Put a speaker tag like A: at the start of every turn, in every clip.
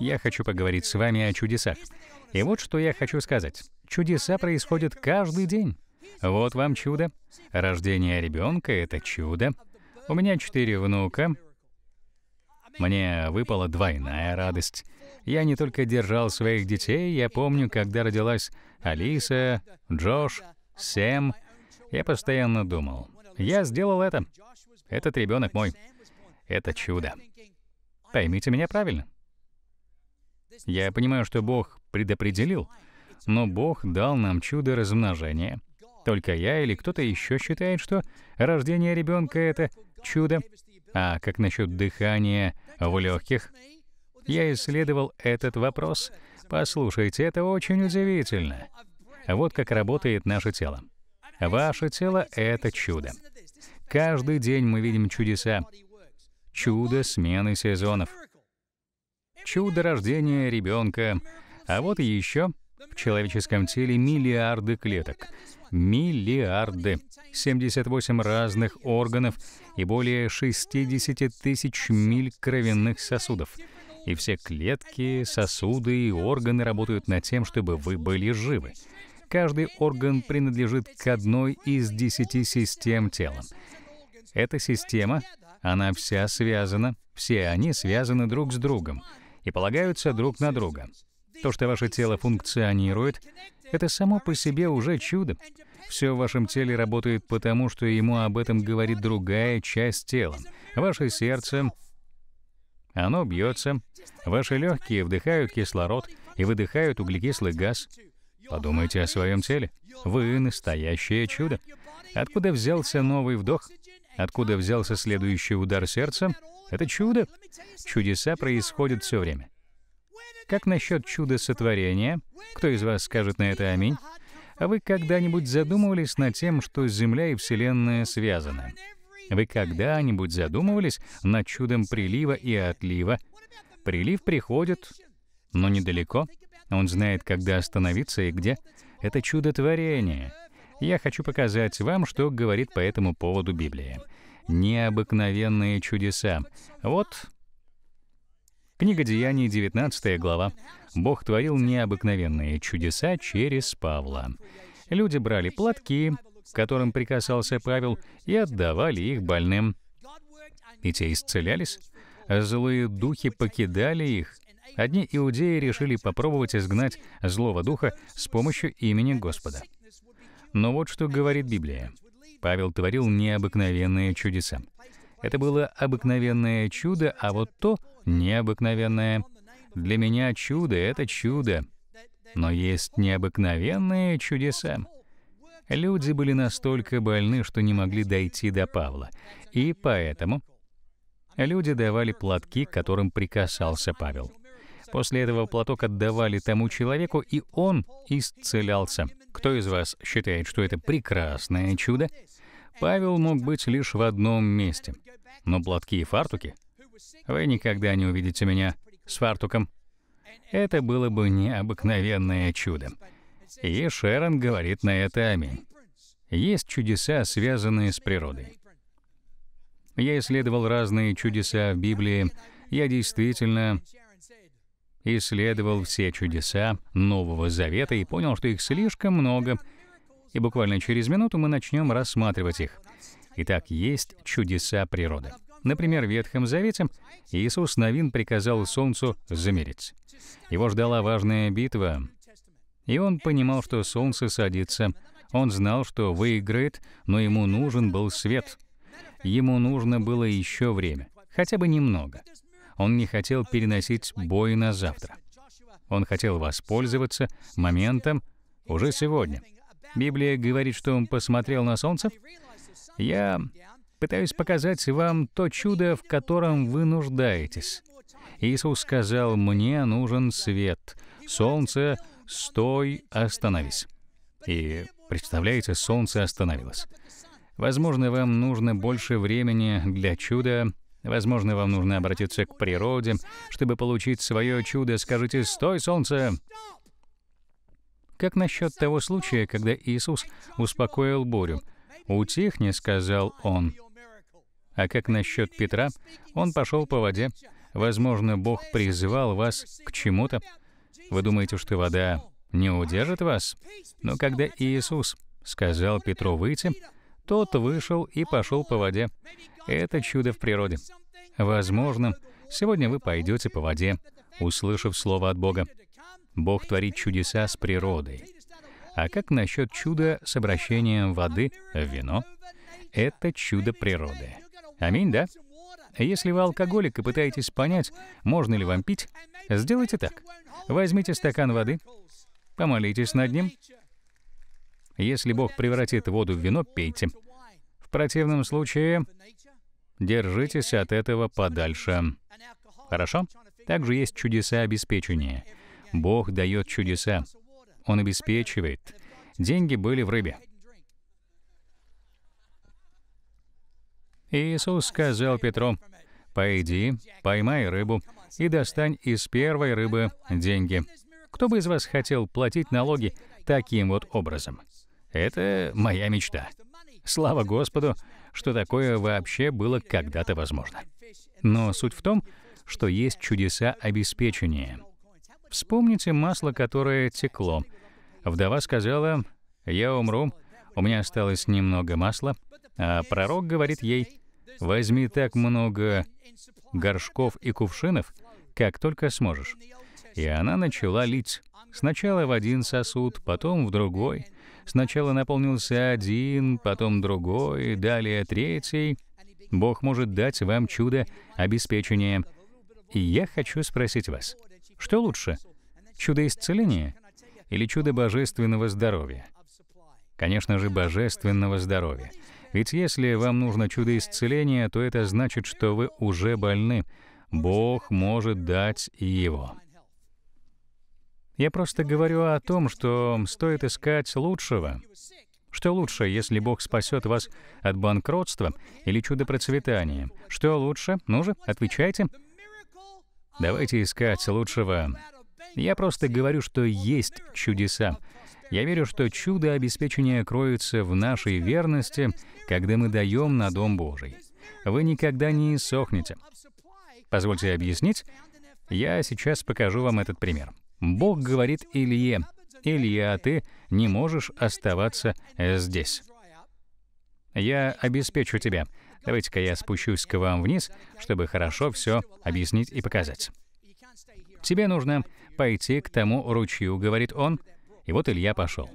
A: Я хочу поговорить с вами о чудесах. И вот что я хочу сказать. Чудеса происходят каждый день. Вот вам чудо. Рождение ребенка — это чудо. У меня четыре внука. Мне выпала двойная радость. Я не только держал своих детей, я помню, когда родилась Алиса, Джош, Сэм. Я постоянно думал, я сделал это. Этот ребенок мой. Это чудо. Поймите меня правильно. Я понимаю, что Бог предопределил, но Бог дал нам чудо размножения. Только я или кто-то еще считает, что рождение ребенка — это чудо. А как насчет дыхания в легких? Я исследовал этот вопрос. Послушайте, это очень удивительно. Вот как работает наше тело. Ваше тело — это чудо. Каждый день мы видим чудеса. Чудо смены сезонов — чудо рождения ребенка. А вот еще в человеческом теле миллиарды клеток. Миллиарды. 78 разных органов и более 60 тысяч миль кровяных сосудов. И все клетки, сосуды и органы работают над тем, чтобы вы были живы. Каждый орган принадлежит к одной из десяти систем тела. Эта система, она вся связана, все они связаны друг с другом и полагаются друг на друга. То, что ваше тело функционирует, это само по себе уже чудо. Все в вашем теле работает потому, что ему об этом говорит другая часть тела. Ваше сердце, оно бьется, ваши легкие вдыхают кислород и выдыхают углекислый газ. Подумайте о своем теле. Вы настоящее чудо. Откуда взялся новый вдох? Откуда взялся следующий удар сердца? Это чудо. Чудеса происходят все время. Как насчет чуда сотворения? Кто из вас скажет на это «Аминь»? А вы когда-нибудь задумывались над тем, что Земля и Вселенная связаны? Вы когда-нибудь задумывались над чудом прилива и отлива? Прилив приходит, но недалеко. Он знает, когда остановиться и где. Это чудотворение. Я хочу показать вам, что говорит по этому поводу Библия необыкновенные чудеса. Вот книга Деяний, 19 глава. Бог творил необыкновенные чудеса через Павла. Люди брали платки, к которым прикасался Павел, и отдавали их больным. И те исцелялись. Злые духи покидали их. Одни иудеи решили попробовать изгнать злого духа с помощью имени Господа. Но вот что говорит Библия. Павел творил необыкновенные чудеса. Это было обыкновенное чудо, а вот то необыкновенное. Для меня чудо — это чудо. Но есть необыкновенные чудеса. Люди были настолько больны, что не могли дойти до Павла. И поэтому люди давали платки, к которым прикасался Павел. После этого платок отдавали тому человеку, и он исцелялся. Кто из вас считает, что это прекрасное чудо? Павел мог быть лишь в одном месте. Но платки и фартуки? Вы никогда не увидите меня с фартуком. Это было бы необыкновенное чудо. И Шерон говорит на это аминь. Есть чудеса, связанные с природой. Я исследовал разные чудеса в Библии. Я действительно исследовал все чудеса Нового Завета и понял, что их слишком много. И буквально через минуту мы начнем рассматривать их. Итак, есть чудеса природы. Например, в Ветхом Завете Иисус Новин приказал солнцу замереть. Его ждала важная битва, и он понимал, что солнце садится. Он знал, что выиграет, но ему нужен был свет. Ему нужно было еще время, хотя бы немного. Он не хотел переносить бой на завтра. Он хотел воспользоваться моментом уже сегодня. Библия говорит, что он посмотрел на солнце. Я пытаюсь показать вам то чудо, в котором вы нуждаетесь. Иисус сказал, «Мне нужен свет. Солнце, стой, остановись». И, представляете, солнце остановилось. Возможно, вам нужно больше времени для чуда, Возможно, вам нужно обратиться к природе, чтобы получить свое чудо. Скажите «Стой, солнце!» Как насчет того случая, когда Иисус успокоил бурю? «Утихни», — сказал он. А как насчет Петра? Он пошел по воде. Возможно, Бог призывал вас к чему-то. Вы думаете, что вода не удержит вас? Но когда Иисус сказал Петру выйти, тот вышел и пошел по воде. Это чудо в природе. Возможно, сегодня вы пойдете по воде, услышав слово от Бога. Бог творит чудеса с природой. А как насчет чуда с обращением воды в вино? Это чудо природы. Аминь, да? Если вы алкоголик и пытаетесь понять, можно ли вам пить, сделайте так. Возьмите стакан воды, помолитесь над ним. Если Бог превратит воду в вино, пейте. В противном случае Держитесь от этого подальше. Хорошо? Также есть чудеса обеспечения. Бог дает чудеса. Он обеспечивает. Деньги были в рыбе. Иисус сказал Петру, «Пойди, поймай рыбу и достань из первой рыбы деньги». Кто бы из вас хотел платить налоги таким вот образом? Это моя мечта. Слава Господу, что такое вообще было когда-то возможно. Но суть в том, что есть чудеса обеспечения. Вспомните масло, которое текло. Вдова сказала, «Я умру, у меня осталось немного масла», а пророк говорит ей, «Возьми так много горшков и кувшинов, как только сможешь». И она начала лить. Сначала в один сосуд, потом в другой — Сначала наполнился один, потом другой, далее третий. Бог может дать вам чудо обеспечения. И я хочу спросить вас, что лучше, чудо исцеления или чудо божественного здоровья? Конечно же, божественного здоровья. Ведь если вам нужно чудо исцеления, то это значит, что вы уже больны. Бог может дать его. Я просто говорю о том, что стоит искать лучшего. Что лучше, если Бог спасет вас от банкротства или чуда процветания? Что лучше? Ну же, отвечайте. Давайте искать лучшего. Я просто говорю, что есть чудеса. Я верю, что чудо обеспечения кроется в нашей верности, когда мы даем на Дом Божий. Вы никогда не иссохнете. Позвольте объяснить. Я сейчас покажу вам этот пример. Бог говорит Илье, «Илья, а ты не можешь оставаться здесь. Я обеспечу тебя. Давайте-ка я спущусь к вам вниз, чтобы хорошо все объяснить и показать. Тебе нужно пойти к тому ручью, говорит он. И вот Илья пошел.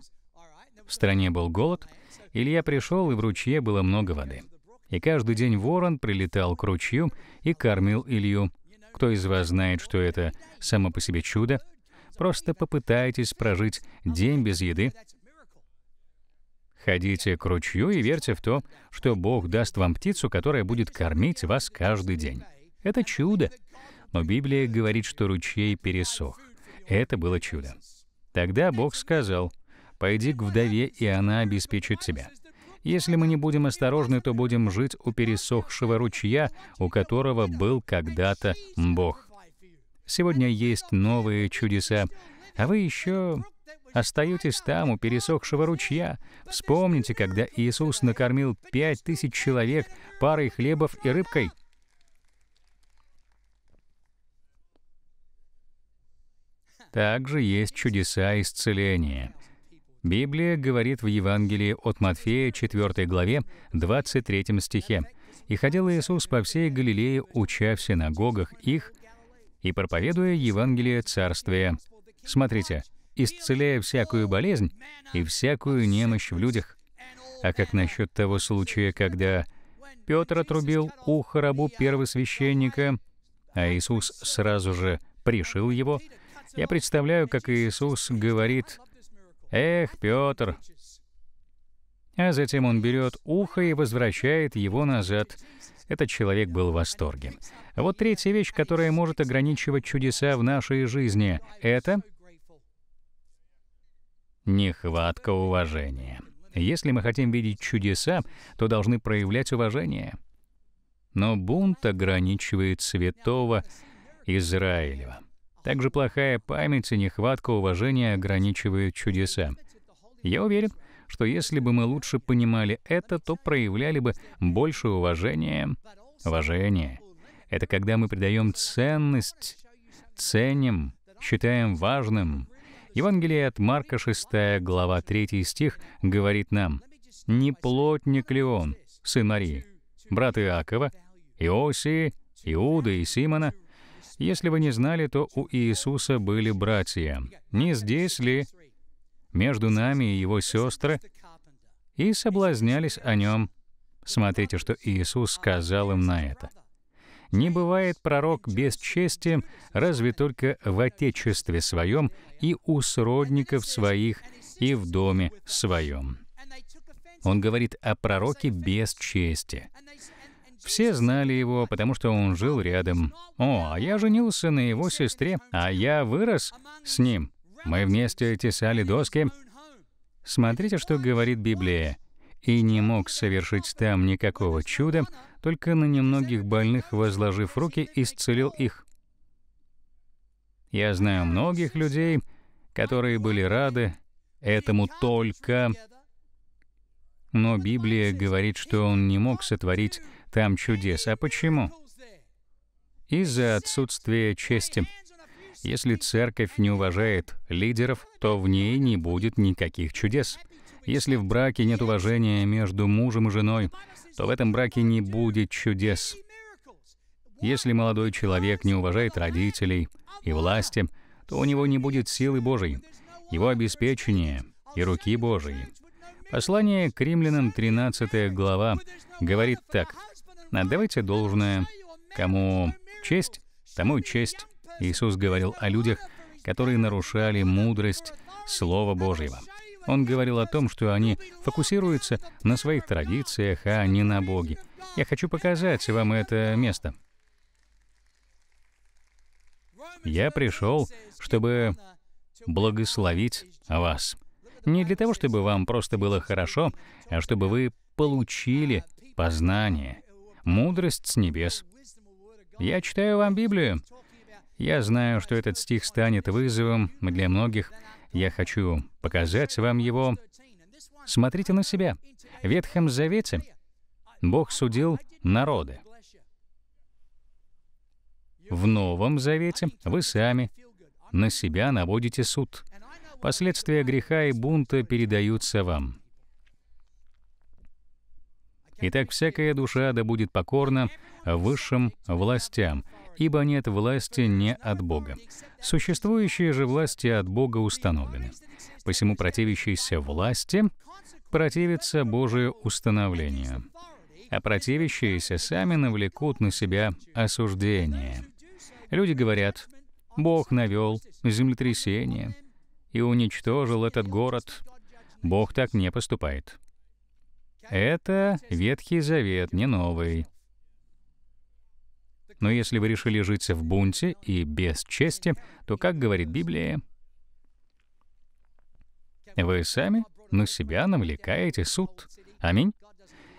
A: В стране был голод, Илья пришел, и в ручье было много воды. И каждый день ворон прилетал к ручью и кормил Илью. Кто из вас знает, что это само по себе чудо, Просто попытайтесь прожить день без еды. Ходите к ручью и верьте в то, что Бог даст вам птицу, которая будет кормить вас каждый день. Это чудо. Но Библия говорит, что ручей пересох. Это было чудо. Тогда Бог сказал, «Пойди к вдове, и она обеспечит тебя». Если мы не будем осторожны, то будем жить у пересохшего ручья, у которого был когда-то Бог. Сегодня есть новые чудеса, а вы еще остаетесь там, у пересохшего ручья. Вспомните, когда Иисус накормил пять тысяч человек парой хлебов и рыбкой. Также есть чудеса исцеления. Библия говорит в Евангелии от Матфея 4 главе 23 стихе. «И ходил Иисус по всей Галилее, уча в синагогах их, и проповедуя Евангелие Царствия. Смотрите, исцеляя всякую болезнь и всякую немощь в людях. А как насчет того случая, когда Петр отрубил ухо рабу первосвященника, а Иисус сразу же пришил его, я представляю, как Иисус говорит «Эх, Петр!» А затем он берет ухо и возвращает его назад, этот человек был в восторге. вот третья вещь, которая может ограничивать чудеса в нашей жизни, это нехватка уважения. Если мы хотим видеть чудеса, то должны проявлять уважение. Но бунт ограничивает святого Израилева. Также плохая память и нехватка уважения ограничивают чудеса. Я уверен, что если бы мы лучше понимали это, то проявляли бы больше уважения. Уважение — это когда мы придаем ценность, ценим, считаем важным. Евангелие от Марка 6, глава 3 стих говорит нам, «Не плотник ли он, сын Марии, брат Иакова, Иосии, Иуда и Симона?» Если вы не знали, то у Иисуса были братья. Не здесь ли между нами и его сестры, и соблазнялись о нем. Смотрите, что Иисус сказал им на это. «Не бывает пророк без чести, разве только в отечестве своем и у сродников своих и в доме своем». Он говорит о пророке без чести. Все знали его, потому что он жил рядом. «О, а я женился на его сестре, а я вырос с ним». Мы вместе тесали доски. Смотрите, что говорит Библия. «И не мог совершить там никакого чуда, только на немногих больных, возложив руки, исцелил их». Я знаю многих людей, которые были рады этому только. Но Библия говорит, что он не мог сотворить там чудес. А почему? Из-за отсутствия чести. Если церковь не уважает лидеров, то в ней не будет никаких чудес. Если в браке нет уважения между мужем и женой, то в этом браке не будет чудес. Если молодой человек не уважает родителей и власти, то у него не будет силы Божьей, его обеспечения и руки Божьей. Послание к римлянам, 13 глава, говорит так. «Отдавайте должное, кому честь, тому честь, Иисус говорил о людях, которые нарушали мудрость Слова Божьего. Он говорил о том, что они фокусируются на своих традициях, а не на Боге. Я хочу показать вам это место. Я пришел, чтобы благословить вас. Не для того, чтобы вам просто было хорошо, а чтобы вы получили познание, мудрость с небес. Я читаю вам Библию, я знаю, что этот стих станет вызовом для многих. Я хочу показать вам его. Смотрите на себя. В Ветхом Завете Бог судил народы. В Новом Завете вы сами на себя наводите суд. Последствия греха и бунта передаются вам. Итак, всякая душа да будет покорна высшим властям, ибо нет власти не от Бога. Существующие же власти от Бога установлены. Посему противящиеся власти противятся Божие установлению, а противящиеся сами навлекут на себя осуждение. Люди говорят, Бог навел землетрясение и уничтожил этот город. Бог так не поступает. Это Ветхий Завет, не новый. Но если вы решили жить в бунте и без чести, то, как говорит Библия, вы сами на себя навлекаете суд. Аминь.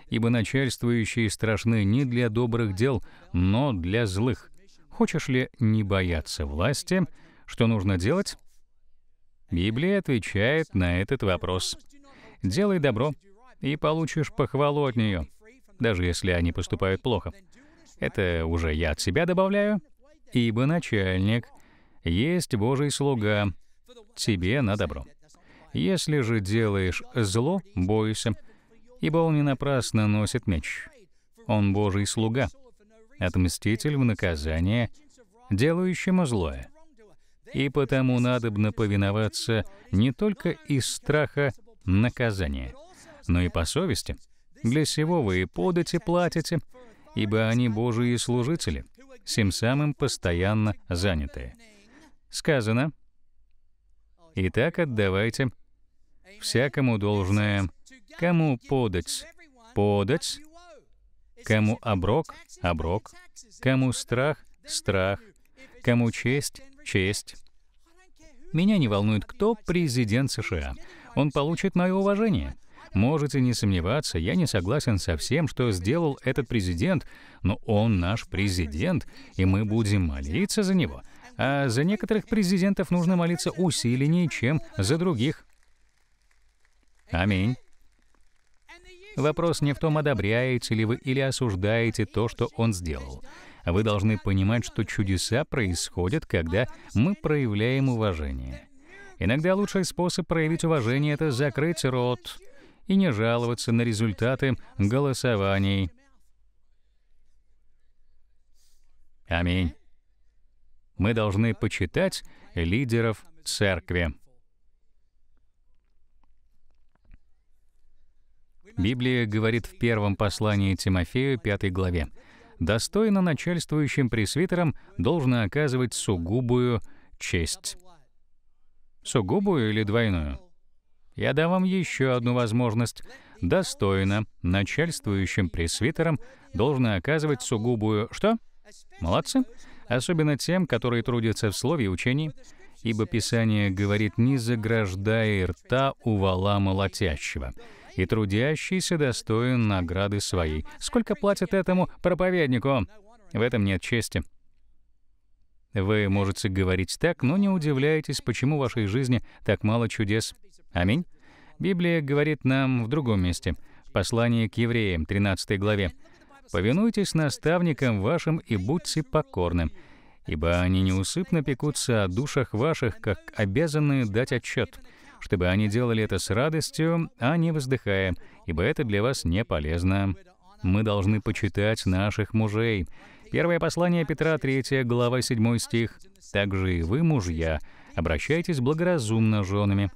A: Ибо начальствующие страшны не для добрых дел, но для злых. Хочешь ли не бояться власти? Что нужно делать? Библия отвечает на этот вопрос. Делай добро, и получишь похвалу от нее, даже если они поступают плохо. Это уже я от себя добавляю. «Ибо начальник есть Божий слуга, тебе на добро. Если же делаешь зло, бойся, ибо он не напрасно носит меч. Он Божий слуга, отмститель в наказание, делающему злое. И потому надобно повиноваться не только из страха наказания, но и по совести. Для сего вы и подати платите, ибо они Божии служители, всем самым постоянно занятые. Сказано, «Итак отдавайте всякому должное, кому подать, подать, кому оброк, оброк, кому страх, страх, кому честь, честь». Меня не волнует, кто президент США. Он получит мое уважение. Можете не сомневаться, я не согласен со всем, что сделал этот президент, но он наш президент, и мы будем молиться за него. А за некоторых президентов нужно молиться усиленнее, чем за других. Аминь. Вопрос не в том, одобряете ли вы или осуждаете то, что он сделал. Вы должны понимать, что чудеса происходят, когда мы проявляем уважение. Иногда лучший способ проявить уважение — это закрыть рот — и не жаловаться на результаты голосований. Аминь. Мы должны почитать лидеров церкви. Библия говорит в первом послании Тимофею, 5 главе, «Достойно начальствующим пресвитерам должно оказывать сугубую честь». Сугубую или двойную? Я дам вам еще одну возможность. Достойно. Начальствующим пресвитерам должно оказывать сугубую... Что? Молодцы. Особенно тем, которые трудятся в слове и учении, ибо Писание говорит «не заграждая рта у вала молотящего» и трудящийся достоин награды своей. Сколько платят этому проповеднику? В этом нет чести. Вы можете говорить так, но не удивляйтесь, почему в вашей жизни так мало чудес. Аминь. Библия говорит нам в другом месте, Послание к евреям, 13 главе. «Повинуйтесь наставникам вашим и будьте покорны, ибо они неусыпно пекутся о душах ваших, как обязаны дать отчет, чтобы они делали это с радостью, а не воздыхая, ибо это для вас не полезно. Мы должны почитать наших мужей». Первое послание Петра, 3 глава, 7 стих. «Также и вы, мужья, обращайтесь благоразумно женами,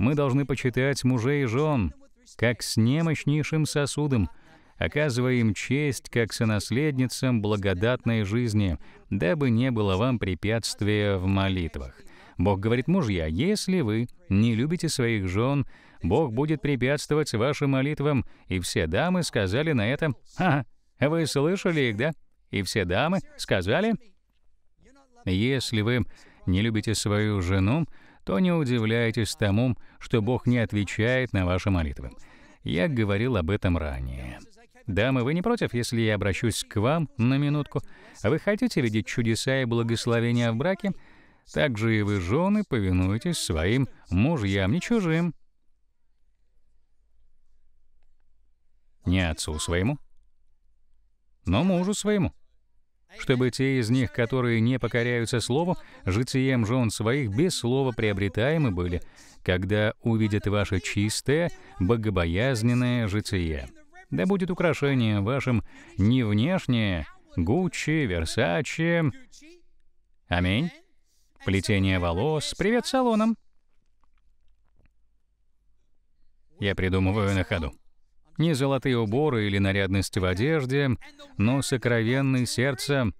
A: мы должны почитать мужей и жен, как с немощнейшим сосудом, оказывая им честь, как сонаследницам благодатной жизни, дабы не было вам препятствия в молитвах. Бог говорит, мужья, если вы не любите своих жен, Бог будет препятствовать вашим молитвам. И все дамы сказали на это, «Ха, вы слышали их, да?» И все дамы сказали, «Если вы не любите свою жену, то не удивляйтесь тому, что Бог не отвечает на ваши молитвы. Я говорил об этом ранее. Дамы, вы не против, если я обращусь к вам на минутку? Вы хотите видеть чудеса и благословения в браке? Также и вы, жены, повинуетесь своим мужьям, не чужим. Не отцу своему, но мужу своему чтобы те из них, которые не покоряются Слову, житием жен своих без слова приобретаемы были, когда увидят ваше чистое, богобоязненное житие. Да будет украшение вашим не внешнее, Гуччи, Версачи. Аминь. Плетение волос. Привет салонам. Я придумываю на ходу не золотые уборы или нарядность в одежде, но сокровенный сердцем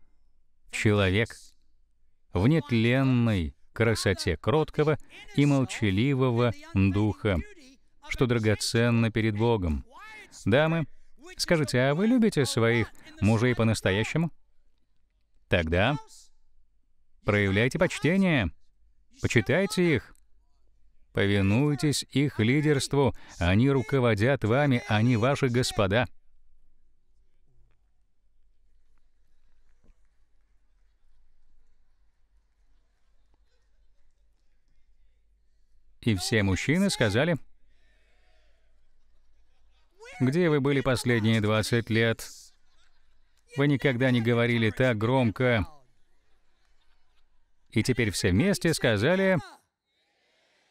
A: человек в нетленной красоте кроткого и молчаливого духа, что драгоценно перед Богом. Дамы, скажите, а вы любите своих мужей по-настоящему? Тогда проявляйте почтение, почитайте их, Повинуйтесь их лидерству, они руководят вами, они ваши господа. И все мужчины сказали, «Где вы были последние 20 лет? Вы никогда не говорили так громко». И теперь все вместе сказали, «Где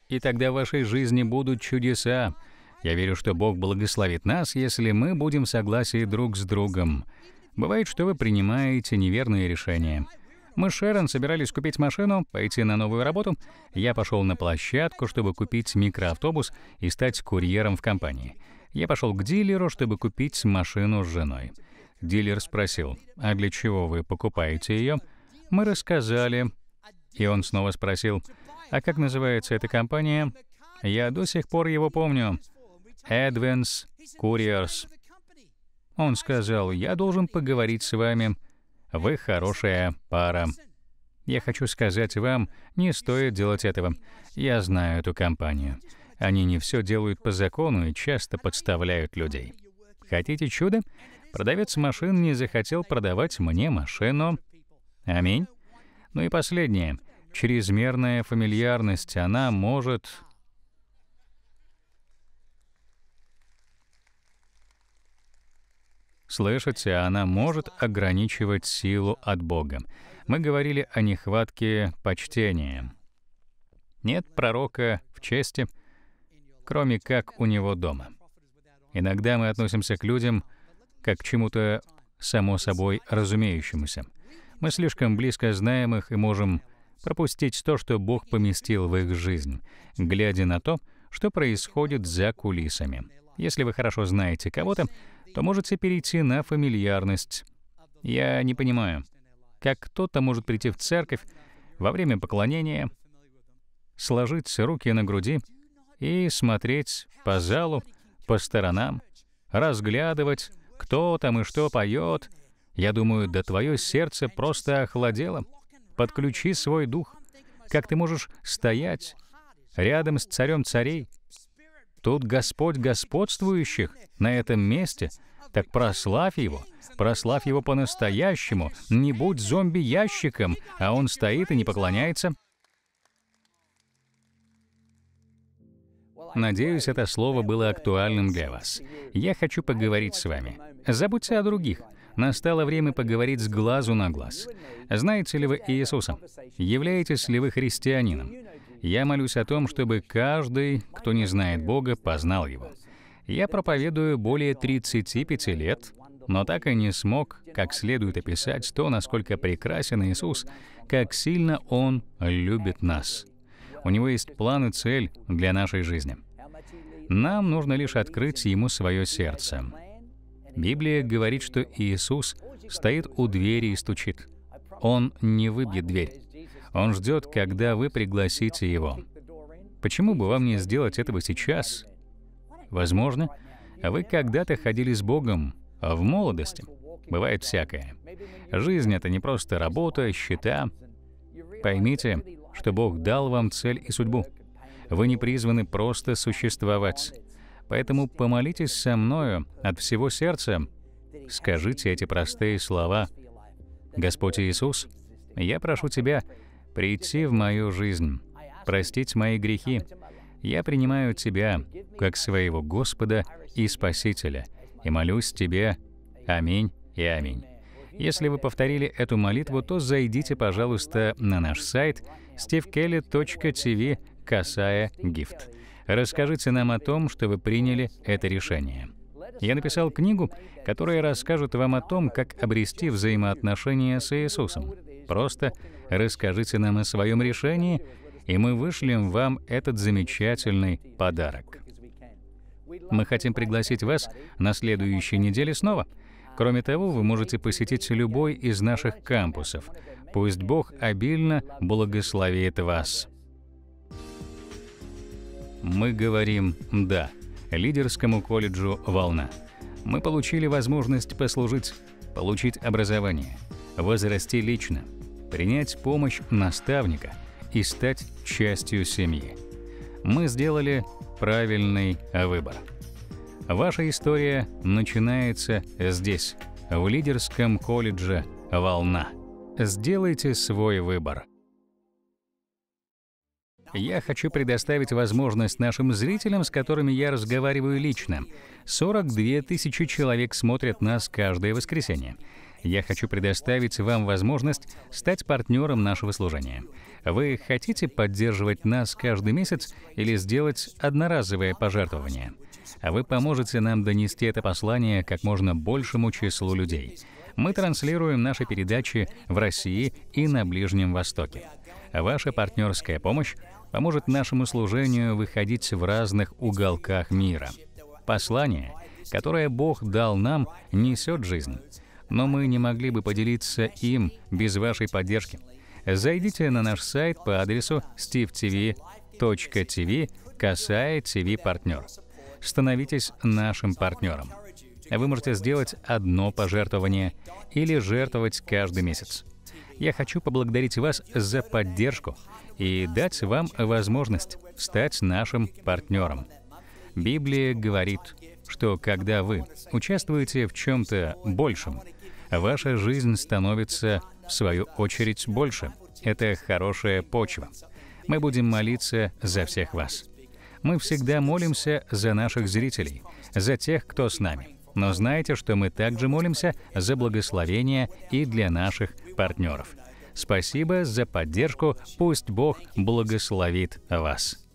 A: и тогда в вашей жизни будут чудеса. Я верю, что Бог благословит нас, если мы будем в согласии друг с другом. Бывает, что вы принимаете неверные решения. Мы с Шерон собирались купить машину, пойти на новую работу. Я пошел на площадку, чтобы купить микроавтобус и стать курьером в компании. Я пошел к дилеру, чтобы купить машину с женой. Дилер спросил, «А для чего вы покупаете ее?» Мы рассказали. И он снова спросил, а как называется эта компания? Я до сих пор его помню. Advance Couriers. Он сказал, я должен поговорить с вами. Вы хорошая пара. Я хочу сказать вам, не стоит делать этого. Я знаю эту компанию. Они не все делают по закону и часто подставляют людей. Хотите чудо? Продавец машин не захотел продавать мне машину. Аминь. Ну и последнее чрезмерная фамильярность, она может Слышите, она может ограничивать силу от Бога. Мы говорили о нехватке почтения. Нет пророка в чести, кроме как у него дома. Иногда мы относимся к людям как к чему-то само собой разумеющемуся. Мы слишком близко знаем их и можем пропустить то, что Бог поместил в их жизнь, глядя на то, что происходит за кулисами. Если вы хорошо знаете кого-то, то можете перейти на фамильярность. Я не понимаю, как кто-то может прийти в церковь во время поклонения, сложить руки на груди и смотреть по залу, по сторонам, разглядывать, кто там и что поет. Я думаю, да твое сердце просто охладело подключи свой дух. Как ты можешь стоять рядом с царем царей? Тут Господь господствующих на этом месте. Так прославь Его, прославь Его по-настоящему. Не будь зомби-ящиком, а Он стоит и не поклоняется. Надеюсь, это слово было актуальным для вас. Я хочу поговорить с вами. Забудьте о других. Настало время поговорить с глазу на глаз. Знаете ли вы Иисуса? Являетесь ли вы христианином? Я молюсь о том, чтобы каждый, кто не знает Бога, познал Его. Я проповедую более 35 лет, но так и не смог как следует описать то, насколько прекрасен Иисус, как сильно Он любит нас. У него есть план и цель для нашей жизни. Нам нужно лишь открыть ему свое сердце. Библия говорит, что Иисус стоит у двери и стучит. Он не выбьет дверь. Он ждет, когда вы пригласите его. Почему бы вам не сделать этого сейчас? Возможно, вы когда-то ходили с Богом в молодости. Бывает всякое. Жизнь — это не просто работа, счета. Поймите, что Бог дал вам цель и судьбу. Вы не призваны просто существовать. Поэтому помолитесь со мною от всего сердца. Скажите эти простые слова. «Господь Иисус, я прошу Тебя прийти в мою жизнь, простить мои грехи. Я принимаю Тебя как своего Господа и Спасителя и молюсь Тебе. Аминь и аминь». Если вы повторили эту молитву, то зайдите, пожалуйста, на наш сайт stevekelly.tv, касая гифт. Расскажите нам о том, что вы приняли это решение. Я написал книгу, которая расскажет вам о том, как обрести взаимоотношения с Иисусом. Просто расскажите нам о своем решении, и мы вышлем вам этот замечательный подарок. Мы хотим пригласить вас на следующей неделе снова — Кроме того, вы можете посетить любой из наших кампусов. Пусть Бог обильно благословит вас. Мы говорим «да» лидерскому колледжу «Волна». Мы получили возможность послужить, получить образование, возрасти лично, принять помощь наставника и стать частью семьи. Мы сделали правильный выбор. Ваша история начинается здесь, в лидерском колледже «Волна». Сделайте свой выбор. Я хочу предоставить возможность нашим зрителям, с которыми я разговариваю лично. 42 тысячи человек смотрят нас каждое воскресенье. Я хочу предоставить вам возможность стать партнером нашего служения. Вы хотите поддерживать нас каждый месяц или сделать одноразовое пожертвование – а вы поможете нам донести это послание как можно большему числу людей. Мы транслируем наши передачи в России и на Ближнем Востоке. Ваша партнерская помощь поможет нашему служению выходить в разных уголках мира. Послание, которое Бог дал нам, несет жизнь. Но мы не могли бы поделиться им без вашей поддержки. Зайдите на наш сайт по адресу stevetv.tv, касая TV партнер становитесь нашим партнером. Вы можете сделать одно пожертвование или жертвовать каждый месяц. Я хочу поблагодарить вас за поддержку и дать вам возможность стать нашим партнером. Библия говорит, что когда вы участвуете в чем-то большем, ваша жизнь становится, в свою очередь, больше. Это хорошая почва. Мы будем молиться за всех вас. Мы всегда молимся за наших зрителей, за тех, кто с нами. Но знайте, что мы также молимся за благословение и для наших партнеров. Спасибо за поддержку. Пусть Бог благословит вас.